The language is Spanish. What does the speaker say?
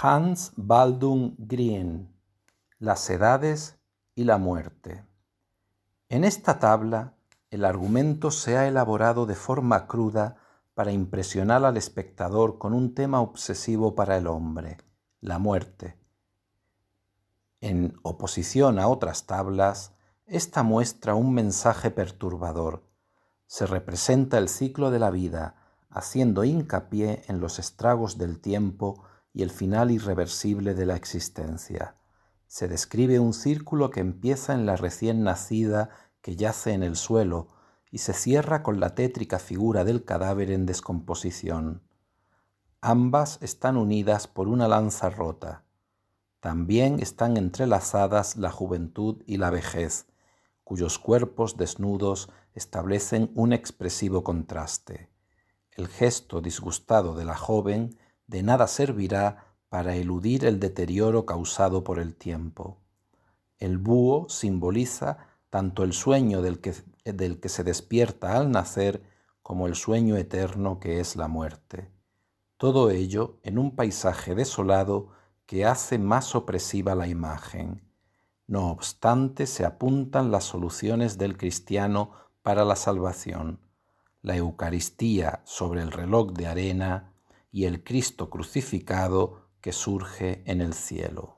Hans Baldung Grien, Las edades y la muerte. En esta tabla, el argumento se ha elaborado de forma cruda para impresionar al espectador con un tema obsesivo para el hombre, la muerte. En oposición a otras tablas, esta muestra un mensaje perturbador. Se representa el ciclo de la vida, haciendo hincapié en los estragos del tiempo y el final irreversible de la existencia. Se describe un círculo que empieza en la recién nacida que yace en el suelo y se cierra con la tétrica figura del cadáver en descomposición. Ambas están unidas por una lanza rota. También están entrelazadas la juventud y la vejez, cuyos cuerpos desnudos establecen un expresivo contraste. El gesto disgustado de la joven de nada servirá para eludir el deterioro causado por el tiempo. El búho simboliza tanto el sueño del que, se despierta al nacer como el sueño eterno que es la muerte. Todo ello en un paisaje desolado que hace más opresiva la imagen. No obstante, se apuntan las soluciones del cristiano para la salvación. La Eucaristía sobre el reloj de arena, y el Cristo crucificado que surge en el cielo.